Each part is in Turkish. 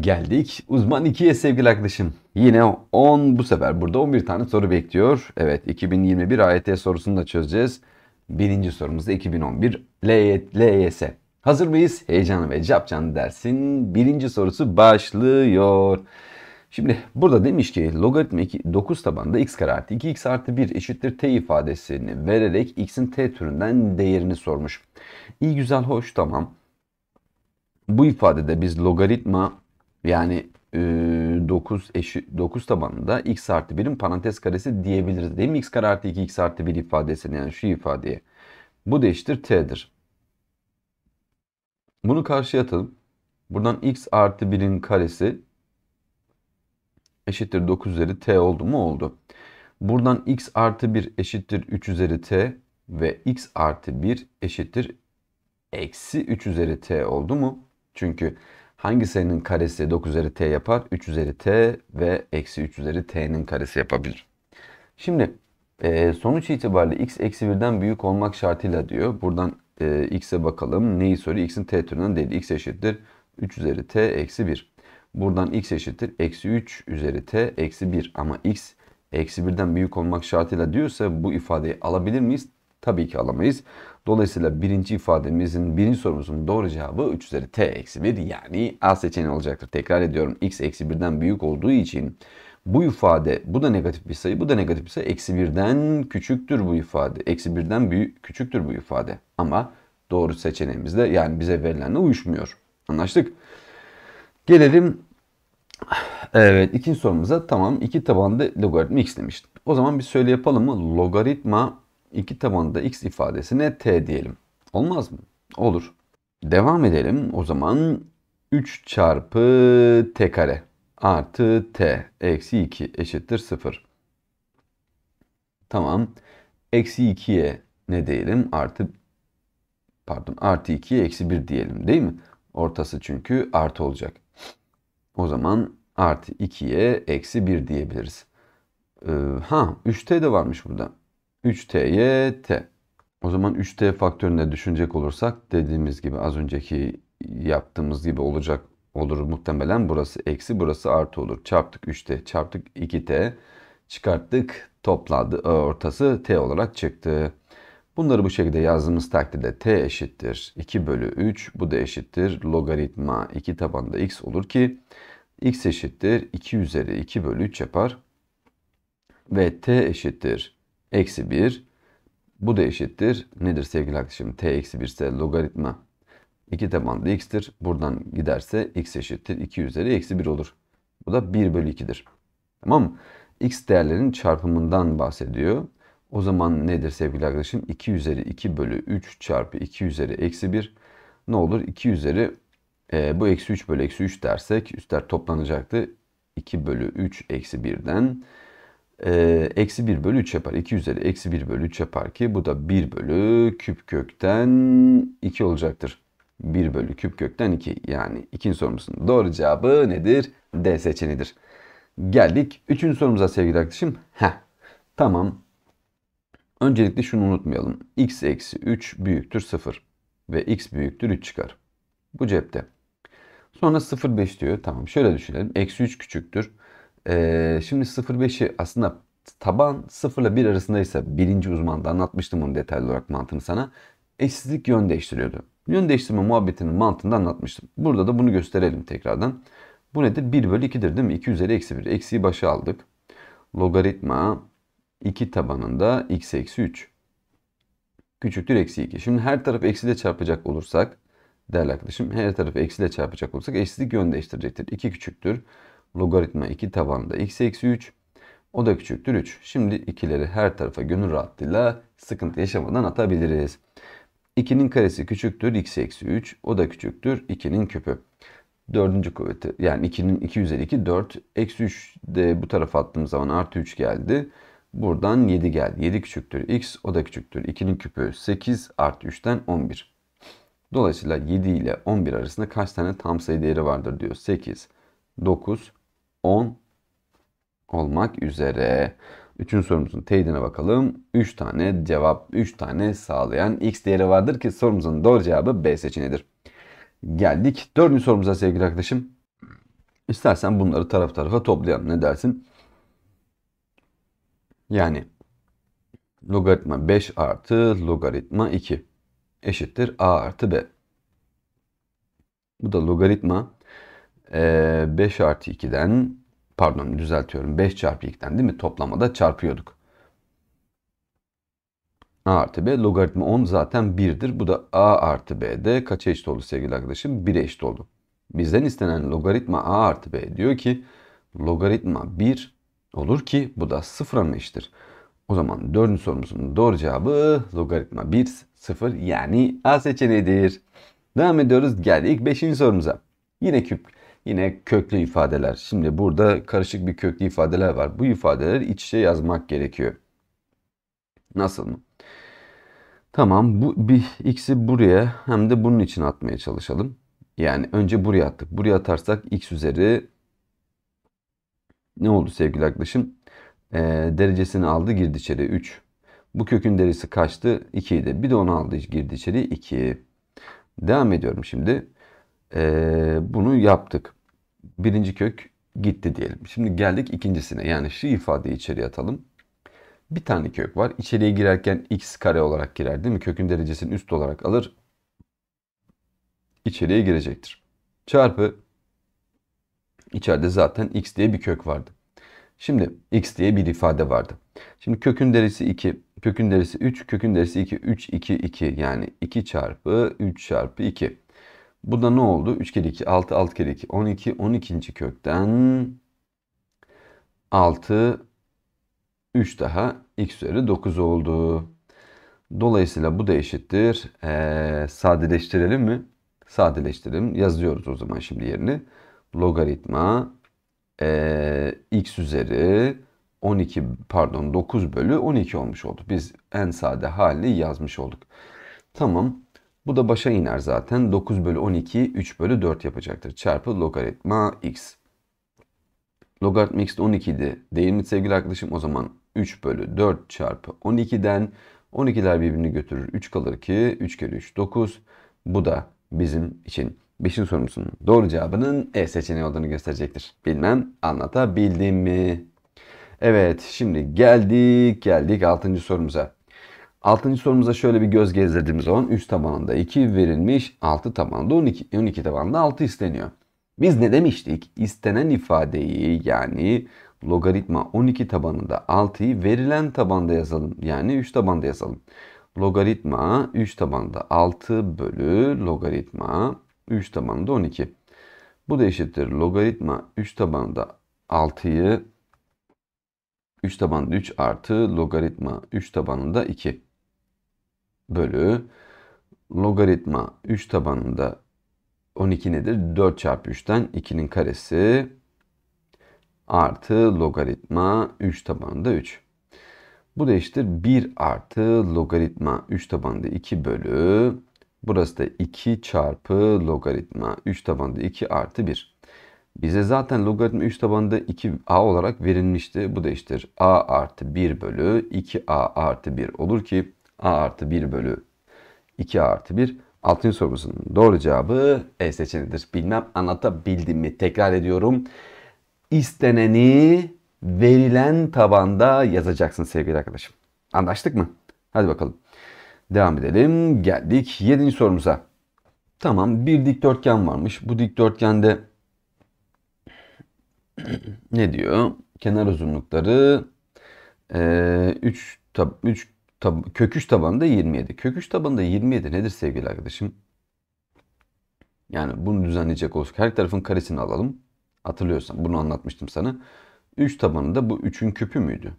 Geldik uzman 2'ye sevgili arkadaşım. Yine 10 bu sefer burada 11 tane soru bekliyor. Evet 2021 AYT sorusunu da çözeceğiz. Birinci sorumuzda 2011 LYS. Hazır mıyız? Heyecanlı ve capcanlı dersin birinci sorusu başlıyor. Şimdi burada demiş ki logaritma 2, 9 tabanda x kare artı 2x artı 1 eşittir t ifadesini vererek x'in t türünden değerini sormuş. İyi güzel hoş tamam. Bu ifadede biz logaritma yani 9 eşi 9 tabanında x artı 1'in parantez karesi diyebiliriz. Değil mi? x kare artı 2 x artı 1 ifadesini yani şu ifadeye. Bu da eşittir t'dir. Bunu karşıya atalım. Buradan x artı 1'in karesi eşittir 9 üzeri t oldu mu? Oldu. Buradan x artı 1 eşittir 3 üzeri t ve x artı 1 eşittir eksi 3 üzeri t oldu mu? Çünkü hangi sayının karesi 9 üzeri t yapar? 3 üzeri t ve eksi 3 üzeri t'nin karesi yapabilir. Şimdi e, sonuç itibariyle x eksi 1'den büyük olmak şartıyla diyor. Buradan e, x'e bakalım. Neyi soruyor? x'in t türünden değil. x eşittir 3 üzeri t eksi 1. Buradan x eşittir eksi 3 üzeri t eksi 1. Ama x eksi 1'den büyük olmak şartıyla diyorsa bu ifadeyi alabilir miyiz? Tabii ki alamayız. Dolayısıyla birinci ifademizin birinci sorumuzun doğru cevabı 3 üzeri t eksi 1 yani a seçeneği olacaktır. Tekrar ediyorum x eksi 1'den büyük olduğu için bu ifade bu da negatif bir sayı bu da negatif bir sayı eksi 1'den küçüktür bu ifade. Eksi 1'den büyük küçüktür bu ifade ama doğru seçeneğimizde yani bize verilenle uyuşmuyor. Anlaştık. Gelelim Evet ikinci sorumuza tamam iki tabanda logaritma x demiştim. O zaman bir söyle yapalım mı? Logaritma 2 tabanında x ifadesine t diyelim. Olmaz mı? Olur. Devam edelim. O zaman 3 çarpı t kare artı t eksi 2 eşittir 0. Tamam. Eksi 2'ye ne diyelim? Artı pardon artı 2'ye eksi 1 diyelim değil mi? Ortası çünkü artı olacak. O zaman artı 2'ye eksi 1 diyebiliriz. Ee, ha 3t de varmış burada. 3t'ye t. O zaman 3t faktörüne düşünecek olursak dediğimiz gibi az önceki yaptığımız gibi olacak olur muhtemelen. Burası eksi burası artı olur. Çarptık 3t çarptık 2t çıkarttık topladı e, ortası t olarak çıktı. Bunları bu şekilde yazdığımız takdirde t eşittir 2 bölü 3 bu da eşittir logaritma 2 tabanda x olur ki x eşittir 2 üzeri 2 bölü 3 yapar ve t eşittir eksi 1. Bu da eşittir. Nedir sevgili arkadaşım? T eksi 1 ise logaritma 2 tabanlı x'tir. Buradan giderse x eşittir. 2 üzeri eksi 1 olur. Bu da 1 bölü 2'dir. Tamam mı? x değerlerinin çarpımından bahsediyor. O zaman nedir sevgili arkadaşım? 2 üzeri 2 bölü 3 çarpı 2 üzeri eksi 1 ne olur? 2 üzeri e, bu eksi 3 bölü eksi 3 dersek üstler toplanacaktı. 2 bölü 3 eksi 1'den ee, eksi 1 bölü 3 yapar. 2 üzeri eksi 1 bölü 3 yapar ki bu da 1 bölü küp kökten 2 olacaktır. 1 bölü küp kökten 2 yani ikinci sorumuzun doğru cevabı nedir? D seçenidir. Geldik üçüncü sorumuza sevgili arkadaşım. Heh tamam. Öncelikle şunu unutmayalım. x eksi 3 büyüktür 0 ve x büyüktür 3 çıkar. Bu cepte. Sonra 0,5 diyor. Tamam şöyle düşünelim. Eksi 3 küçüktür. Ee, şimdi 0.5'i aslında taban 0 ile 1 arasındaysa birinci uzmanda anlatmıştım onu detaylı olarak mantığını sana. Eşsizlik yön değiştiriyordu. Yön değiştirme muhabbetinin mantığını da anlatmıştım. Burada da bunu gösterelim tekrardan. Bu nedir? 1 bölü 2'dir değil mi? 2 üzeri eksi 1. Eksiyi başa aldık. Logaritma 2 tabanında x eksi 3. Küçüktür eksi 2. Şimdi her taraf eksiyle çarpacak olursak değerli arkadaşım her tarafı eksiyle çarpacak olursak eşsizlik yön değiştirecektir. 2 küçüktür logaritma 2 tabanında x eksi 3. O da küçüktür 3. Şimdi ikileri her tarafa gönül rahatlığıyla sıkıntı yaşamadan atabiliriz. 2'nin karesi küçüktür x eksi 3. O da küçüktür 2'nin küpü. dördüncü kuvveti yani 2'nin 2 üzeri 2 4. Eksi 3 de bu tarafa attığımız zaman artı 3 geldi. Buradan 7 geldi. 7 küçüktür x o da küçüktür. 2'nin küpü 8 artı 3'ten 11. Dolayısıyla 7 ile 11 arasında kaç tane tam sayı değeri vardır diyor. 8, 9, 10 olmak üzere. Üçüncü sorumuzun teyidine bakalım. 3 tane cevap, 3 tane sağlayan x değeri vardır ki sorumuzun doğru cevabı B seçeneğidir. Geldik dördüncü sorumuza sevgili arkadaşım. İstersen bunları taraf tarafa toplayalım. Ne dersin? Yani logaritma 5 artı logaritma 2 eşittir a artı b. Bu da logaritma 5 ee, artı 2'den pardon düzeltiyorum 5 çarpı 2'den değil mi toplamada çarpıyorduk. A artı B logaritma 10 zaten 1'dir. Bu da A artı B'de kaça eşit oldu sevgili arkadaşım? 1'e eşit oldu. Bizden istenen logaritma A artı B diyor ki logaritma 1 olur ki bu da 0'a eşittir? O zaman 4. sorumuzun doğru cevabı logaritma 1 0 yani A seçeneğidir. Devam ediyoruz geldik 5. sorumuza. Yine küp Yine köklü ifadeler. Şimdi burada karışık bir köklü ifadeler var. Bu ifadeleri iç içe yazmak gerekiyor. Nasıl mı? Tamam bu bir x'i buraya hem de bunun için atmaya çalışalım. Yani önce buraya attık. Buraya atarsak x üzeri ne oldu sevgili arkadaşım? E, derecesini aldı girdi içeri 3. Bu kökün derecesi kaçtı? 2 idi. Bir de onu aldı girdi içeri 2. Devam ediyorum şimdi. E, bunu yaptık birinci kök gitti diyelim. Şimdi geldik ikincisine. Yani şu ifadeyi içeriye atalım. Bir tane kök var. İçeriye girerken x kare olarak girer değil mi? Kökün derecesini üst olarak alır. İçeriye girecektir. Çarpı içeride zaten x diye bir kök vardı. Şimdi x diye bir ifade vardı. Şimdi kökün derisi 2, kökün derisi 3, kökün derisi 2, 3, 2, 2 yani 2 çarpı 3 çarpı 2. Bu da ne oldu? 3 kere 2, 6, 6 kere 2, 12, 12. kökten 6, 3 daha x üzeri 9 oldu. Dolayısıyla bu da eşittir. Ee, sadeleştirelim mi? Sadeleştirelim. Yazıyoruz o zaman şimdi yerini. Logaritma e, x üzeri 12 pardon 9 bölü 12 olmuş oldu. Biz en sade halini yazmış olduk. Tamam. Bu da başa iner zaten. 9 bölü 12 3 bölü 4 yapacaktır. Çarpı logaritma x. Logaritma x de 12'di. Değil mi sevgili arkadaşım? O zaman 3 bölü 4 çarpı 12'den 12'ler birbirini götürür. 3 kalır ki 3 kere 3 9. Bu da bizim için 5. sorumuzun doğru cevabının E seçeneği olduğunu gösterecektir. Bilmem anlatabildim mi? Evet şimdi geldik geldik 6. sorumuza. Altıncı sorumuza şöyle bir göz gezdirdiğimiz zaman 3 tabanında 2 verilmiş, 6 tabanında 12, 12 e, tabanında 6 isteniyor. Biz ne demiştik? İstenen ifadeyi yani logaritma 12 tabanında 6'yı verilen tabanda yazalım. Yani 3 tabanda yazalım. Logaritma 3 tabanda 6 bölü logaritma 3 tabanında 12. Bu da eşittir. Logaritma 3 tabanda 6'yı 3 tabanda 3 artı logaritma 3 tabanında 2 bölü logaritma 3 tabanında 12 nedir? 4 çarpı 3'ten 2'nin karesi artı logaritma 3 tabanında 3. Bu da işte 1 artı logaritma 3 tabanında 2 bölü burası da 2 çarpı logaritma 3 tabanında 2 artı 1. Bize zaten logaritma 3 tabanında 2a olarak verilmişti. Bu da işte a artı 1 bölü 2a artı 1 olur ki A artı 1 bölü 2 artı 1. Altın sorusunun doğru cevabı E seçenidir. Bilmem anlatabildim mi? Tekrar ediyorum. İsteneni verilen tabanda yazacaksın sevgili arkadaşım. Anlaştık mı? Hadi bakalım. Devam edelim. Geldik 7. sorumuza. Tamam bir dikdörtgen varmış. Bu dikdörtgende ne diyor? Kenar uzunlukları 3 e, 3 tab kök 3 tabanı 27. Kök 3 tabanı 27 nedir sevgili arkadaşım? Yani bunu düzenleyecek olsak her tarafın karesini alalım. Hatırlıyorsan bunu anlatmıştım sana. 3 tabanı da bu 3'ün küpü müydü?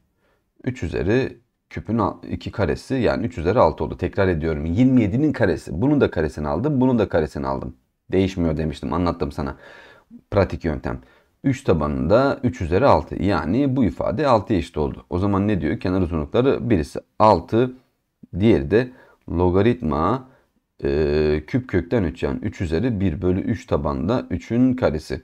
3 üzeri küpün 2 karesi yani 3 üzeri 6 oldu. Tekrar ediyorum 27'nin karesi. Bunun da karesini aldım. Bunun da karesini aldım. Değişmiyor demiştim anlattım sana. Pratik yöntem. 3 tabanında 3 üzeri 6. Yani bu ifade 6'ya eşit oldu. O zaman ne diyor? Kenar uzunlukları birisi 6, diğeri de logaritma e, küp kökten 3 yani 3 üzeri 1 bölü 3 tabanında 3'ün karesi.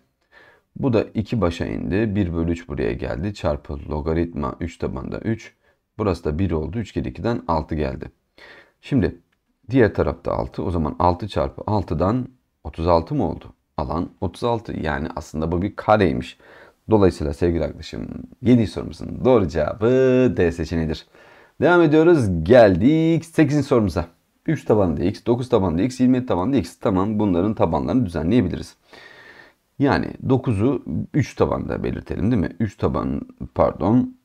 Bu da 2 başa indi. 1 bölü 3 buraya geldi. Çarpı logaritma 3 tabanında 3. Burası da 1 oldu. 3 kere 2'den 6 geldi. Şimdi diğer tarafta 6. O zaman 6 çarpı 6'dan 36 mı oldu? alan 36. Yani aslında bu bir kareymiş. Dolayısıyla sevgili arkadaşım 7. sorumuzun doğru cevabı D seçeneğidir. Devam ediyoruz. Geldik 8. sorumuza. 3 tabanlı x, 9 tabanlı x, 27 tabanlı x. Tamam bunların tabanlarını düzenleyebiliriz. Yani 9'u 3 tabanda belirtelim değil mi? 3 taban pardon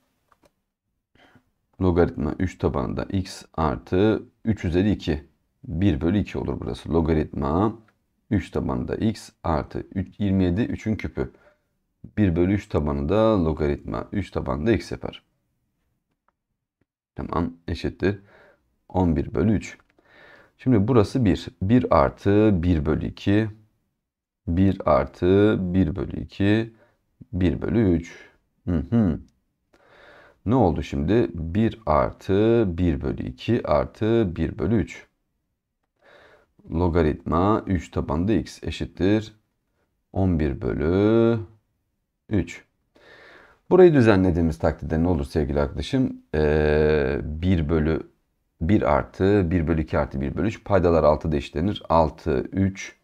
logaritma 3 tabanında x artı 3 üzeri 2. 1 bölü 2 olur burası. Logaritma 3 tabanında x artı 3, 27 3'ün küpü. 1 bölü 3 tabanında logaritma 3 tabanında da x yapar. Tamam eşittir. 11 bölü 3. Şimdi burası 1. 1 artı 1 bölü 2. 1 artı 1 bölü 2. 1 bölü 3. Hı hı. Ne oldu şimdi? 1 artı 1 bölü 2 artı 1 bölü 3 logaritma 3 tabanda x eşittir 11 bölü 3. Burayı düzenlediğimiz takdirde ne olur sevgili arkadaşım? Ee, 1 bölü 1 artı 1 bölü 2 artı 1 bölü 3. Paydalar 6 eşitlenir. 6, 3,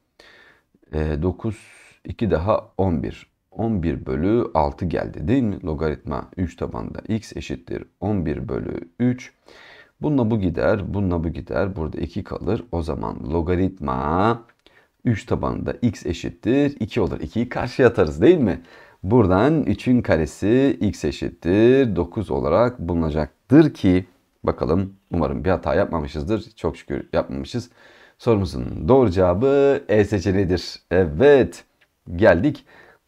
9, 2 daha 11. 11 bölü 6 geldi değil mi? Logaritma 3 tabanda x eşittir 11 bölü 3. Bununla bu gider, bununla bu gider. Burada 2 kalır. O zaman logaritma 3 tabanında x eşittir 2 olur. 2'yi karşıya atarız değil mi? Buradan 3'ün karesi x eşittir 9 olarak bulunacaktır ki bakalım umarım bir hata yapmamışızdır. Çok şükür yapmamışız. Sorumuzun doğru cevabı E seçeneğidir. Evet geldik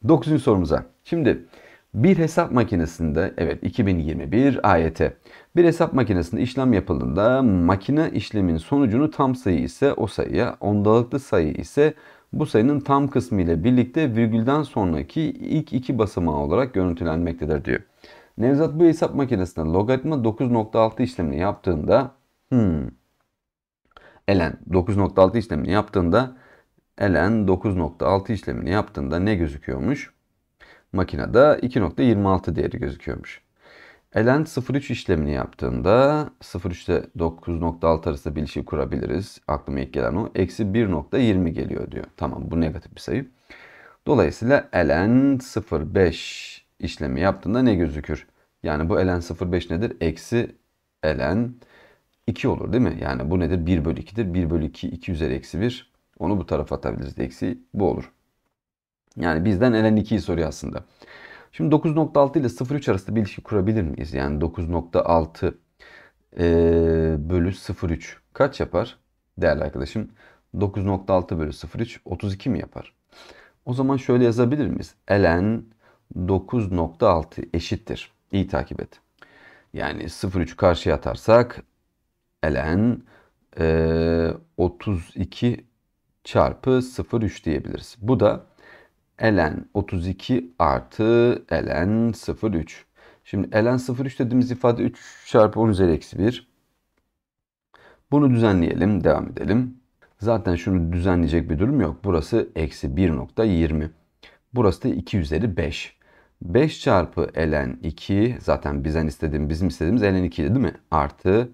9. sorumuza. Şimdi bir hesap makinesinde evet 2021 AYT. Bir hesap makinesinde işlem yapıldığında makine işlemin sonucunu tam sayı ise o sayıya, ondalıklı sayı ise bu sayının tam kısmı ile birlikte virgülden sonraki ilk iki basamağı olarak görüntülenmektedir diyor. Nevzat bu hesap makinesinde logaritma 9.6 işlemini yaptığında hmm, elen 9.6 işlemini yaptığında elen 9.6 işlemini yaptığında ne gözüküyormuş? makinede 2.26 değeri gözüküyormuş. Elend 03 işlemini yaptığında 03 ile 9.6 arasında bir ilişki kurabiliriz. Aklıma ilk gelen o. Eksi 1.20 geliyor diyor. Tamam bu negatif bir sayı. Dolayısıyla elend 05 işlemi yaptığında ne gözükür? Yani bu elend 05 nedir? Eksi elend 2 olur değil mi? Yani bu nedir? 1 bölü 2'dir. 1 bölü 2 2 üzeri eksi 1. Onu bu tarafa atabiliriz. Eksi bu olur. Yani bizden elen 2'yi soruyor aslında. Şimdi 9.6 ile 0.3 arasında bir ilişki kurabilir miyiz? Yani 9.6 e, bölü 0.3 kaç yapar? Değerli arkadaşım 9.6 bölü 0.3 32 mi yapar? O zaman şöyle yazabilir miyiz? Ln 9.6 eşittir. İyi takip et. Yani 0.3 karşıya atarsak ln e, 32 çarpı 0.3 diyebiliriz. Bu da ln 32 artı ln 03. Şimdi ln 03 dediğimiz ifade 3 çarpı 10 üzeri eksi 1. Bunu düzenleyelim. Devam edelim. Zaten şunu düzenleyecek bir durum yok. Burası eksi 1.20. Burası da 2 üzeri 5. 5 çarpı ln 2 zaten bizden istediğim bizim istediğimiz ln 2 değil mi? Artı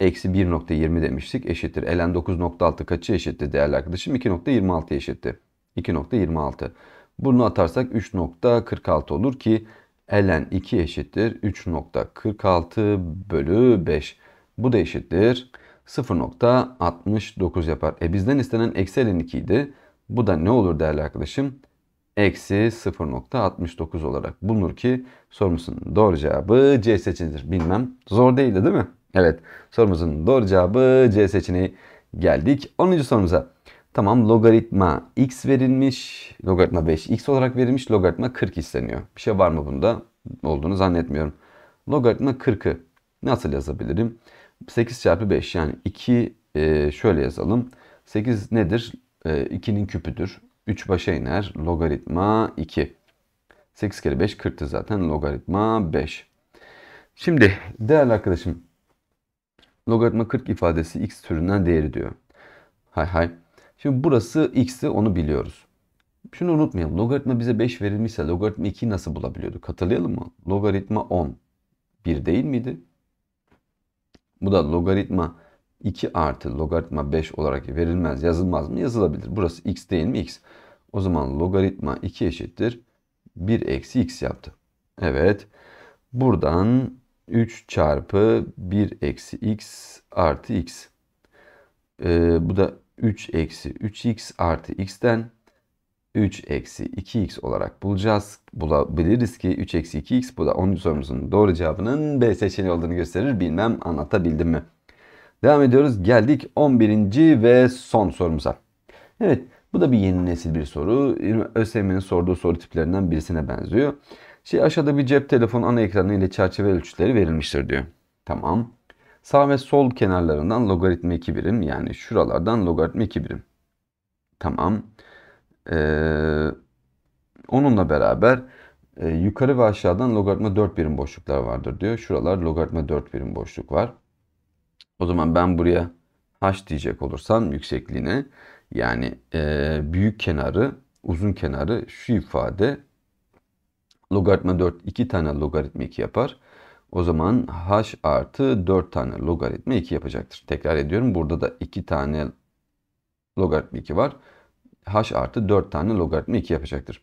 eksi 1.20 demiştik eşittir. ln 9.6 kaçı eşittir değerli arkadaşım? 2.26 eşittir. 2.26. Bunu atarsak 3.46 olur ki ln 2 eşittir 3.46 bölü 5. Bu da eşittir 0.69 yapar. E bizden istenen eksi ln 2 idi. Bu da ne olur değerli arkadaşım? Eksi 0.69 olarak bulunur ki sorumuzun doğru cevabı C seçeneğidir. Bilmem zor değildi değil mi? Evet sorumuzun doğru cevabı C seçeneği. Geldik 10. sorumuza. Tamam logaritma x verilmiş. Logaritma 5x olarak verilmiş. Logaritma 40 isteniyor. Bir şey var mı bunda? Olduğunu zannetmiyorum. Logaritma 40'ı nasıl yazabilirim? 8 çarpı 5 yani 2 e, şöyle yazalım. 8 nedir? E, 2'nin küpüdür. 3 başa iner. Logaritma 2. 8 kere 5 40'tı zaten. Logaritma 5. Şimdi değerli arkadaşım logaritma 40 ifadesi x türünden değeri diyor. Hay hay. Şimdi burası x'i onu biliyoruz. Şunu unutmayalım. Logaritma bize 5 verilmişse logaritma 2'yi nasıl bulabiliyorduk? Hatırlayalım mı? Logaritma 10. 1 değil miydi? Bu da logaritma 2 artı logaritma 5 olarak verilmez. Yazılmaz mı? Yazılabilir. Burası x değil mi? x. O zaman logaritma 2 eşittir. 1 eksi x yaptı. Evet. Buradan 3 çarpı 1 eksi x artı x. Ee, bu da 3 eksi 3x artı x'ten 3 eksi 2x olarak bulacağız. Bulabiliriz ki 3 eksi 2x bu da 10. sorumuzun doğru cevabının B seçeneği olduğunu gösterir. Bilmem anlatabildim mi? Devam ediyoruz. Geldik 11. ve son sorumuza. Evet bu da bir yeni nesil bir soru. ÖSYM'nin sorduğu soru tiplerinden birisine benziyor. Şey aşağıda bir cep telefonu ana ekranı ile çerçeve ölçütleri verilmiştir diyor. Tamam. Sağ ve sol kenarlarından logaritma 2 birim. Yani şuralardan logaritma 2 birim. Tamam. Ee, onunla beraber e, yukarı ve aşağıdan logaritma 4 birim boşluklar vardır diyor. Şuralar logaritma 4 birim boşluk var. O zaman ben buraya h diyecek olursam yüksekliğine yani e, büyük kenarı uzun kenarı şu ifade logaritma 4 2 tane logaritma 2 yapar. O zaman h artı 4 tane logaritma 2 yapacaktır. Tekrar ediyorum. Burada da 2 tane logaritma 2 var. h artı 4 tane logaritma 2 yapacaktır.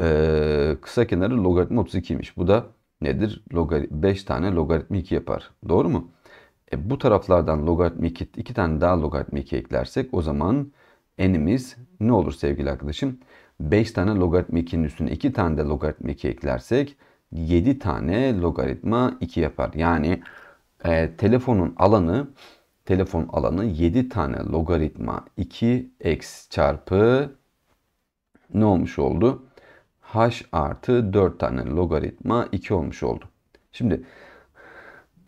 Ee, kısa kenarı logaritma 32'ymiş. Bu da nedir? Logari 5 tane logaritma 2 yapar. Doğru mu? E, bu taraflardan logaritma 2, 2 tane daha logaritma 2 eklersek o zaman n'imiz ne olur sevgili arkadaşım? 5 tane logaritma 2'nin üstüne 2 tane de logaritma 2 eklersek 7 tane logaritma 2 yapar. Yani e, telefonun alanı telefon alanı 7 tane logaritma 2x çarpı ne olmuş oldu? h artı 4 tane logaritma 2 olmuş oldu. Şimdi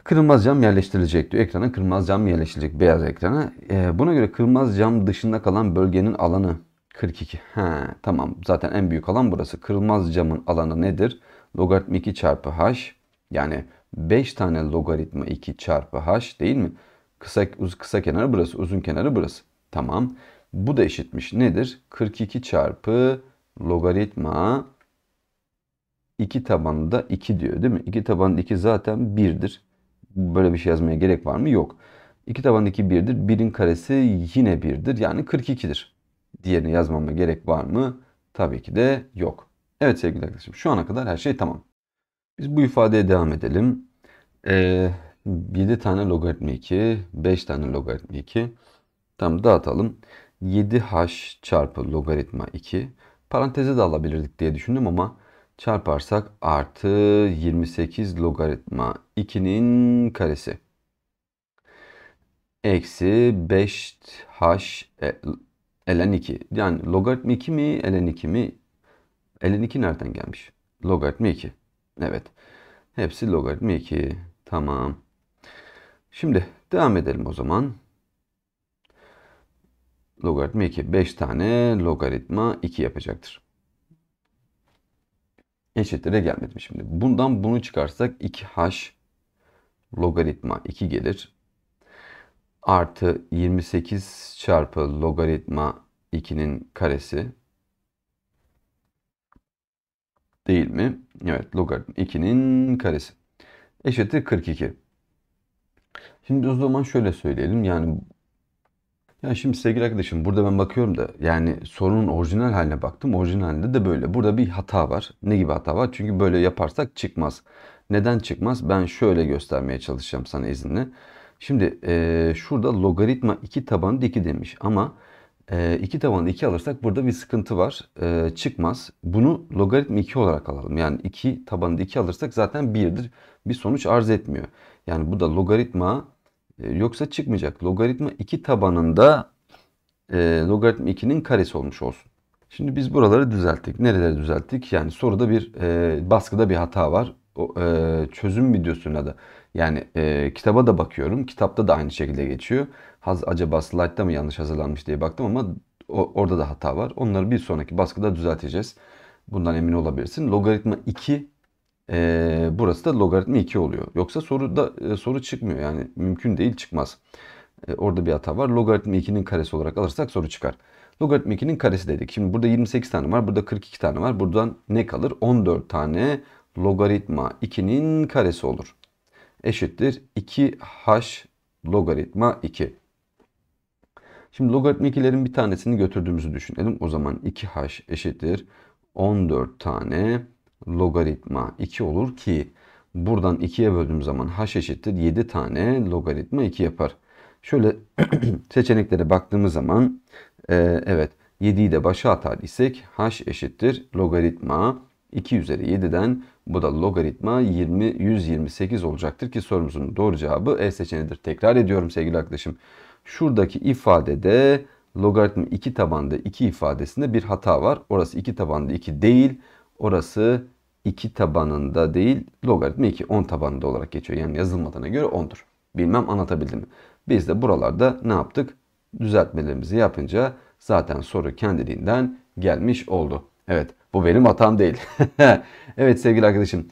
kırılmaz cam yerleştirilecek diyor. Ekrana kırılmaz cam yerleştirilecek beyaz ekrana. E, buna göre kırılmaz cam dışında kalan bölgenin alanı 42. He, tamam zaten en büyük alan burası. Kırılmaz camın alanı nedir? logaritma 2 çarpı h yani 5 tane logaritma 2 çarpı h değil mi? Kısa, kısa kenarı burası, uzun kenarı burası. Tamam. Bu da eşitmiş. Nedir? 42 çarpı logaritma 2 tabanında 2 diyor değil mi? 2 tabanında 2 zaten 1'dir. Böyle bir şey yazmaya gerek var mı? Yok. 2 tabanında 2 1'dir. 1'in karesi yine 1'dir. Yani 42'dir. Diğerini yazmama gerek var mı? Tabii ki de yok. Evet sevgili arkadaşım şu ana kadar her şey tamam. Biz bu ifadeye devam edelim. Ee, 7 tane logaritma 2, 5 tane logaritma 2. Tam dağıtalım. 7h çarpı logaritma 2. Paranteze de alabilirdik diye düşündüm ama çarparsak artı 28 logaritma 2'nin karesi. Eksi 5h e, ln 2. Yani logaritma 2 mi ln 2 mi 52 nereden gelmiş? Logaritma 2. Evet. Hepsi logaritma 2. Tamam. Şimdi devam edelim o zaman. Logaritma 2. 5 tane logaritma 2 yapacaktır. Eşitlere gelmedim şimdi. Bundan bunu çıkarsak 2h logaritma 2 gelir. Artı 28 çarpı logaritma 2'nin karesi değil mi? Evet logaritm 2'nin karesi. Eşittir 42. Şimdi o zaman şöyle söyleyelim yani ya şimdi sevgili arkadaşım burada ben bakıyorum da yani sorunun orijinal haline baktım. Orijinalde de böyle. Burada bir hata var. Ne gibi hata var? Çünkü böyle yaparsak çıkmaz. Neden çıkmaz? Ben şöyle göstermeye çalışacağım sana izinle. Şimdi e, şurada logaritma 2 tabanı 2 demiş ama e, 2 tabanını 2 alırsak burada bir sıkıntı var. E, çıkmaz. Bunu logaritm 2 olarak alalım. Yani 2 tabanını 2 alırsak zaten 1'dir. Bir sonuç arz etmiyor. Yani bu da logaritma e, yoksa çıkmayacak. Logaritma 2 tabanında e, logaritm 2'nin karesi olmuş olsun. Şimdi biz buraları düzelttik. Nereleri düzelttik? Yani soruda bir e, baskıda bir hata var. O, e, çözüm videosunda, da yani e, kitaba da bakıyorum. Kitapta da aynı şekilde geçiyor haz acaba slide'da mı yanlış hazırlanmış diye baktım ama o, orada da hata var. Onları bir sonraki baskıda düzelteceğiz. Bundan emin olabilirsin. Logaritma 2 e, burası da logaritma 2 oluyor. Yoksa soruda e, soru çıkmıyor. Yani mümkün değil çıkmaz. E, orada bir hata var. Logaritma 2'nin karesi olarak alırsak soru çıkar. Logaritma 2'nin karesi dedik. Şimdi burada 28 tane var. Burada 42 tane var. Buradan ne kalır? 14 tane logaritma 2'nin karesi olur. Eşittir 2h logaritma 2. Şimdi logaritmik bir tanesini götürdüğümüzü düşünelim. O zaman 2h eşittir 14 tane logaritma 2 olur ki buradan 2'ye böldüğüm zaman h eşittir 7 tane logaritma 2 yapar. Şöyle seçeneklere baktığımız zaman e, evet 7'yi de başa atar isek h eşittir logaritma 2 üzeri 7'den bu da logaritma 20 128 olacaktır ki sorumuzun doğru cevabı E seçenidir. Tekrar ediyorum sevgili arkadaşım. Şuradaki ifadede logaritm 2 tabanda 2 ifadesinde bir hata var. Orası 2 tabanda 2 değil. Orası 2 tabanında değil. Logaritma 2 10 tabanında olarak geçiyor. Yani yazılmadığına göre 10'dur. Bilmem anlatabildim mi? Biz de buralarda ne yaptık? Düzeltmelerimizi yapınca zaten soru kendiliğinden gelmiş oldu. Evet bu benim hatam değil. evet sevgili arkadaşım.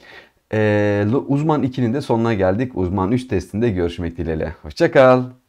Ee, uzman 2'nin de sonuna geldik. Uzman 3 testinde görüşmek dileğiyle. Hoşçakal.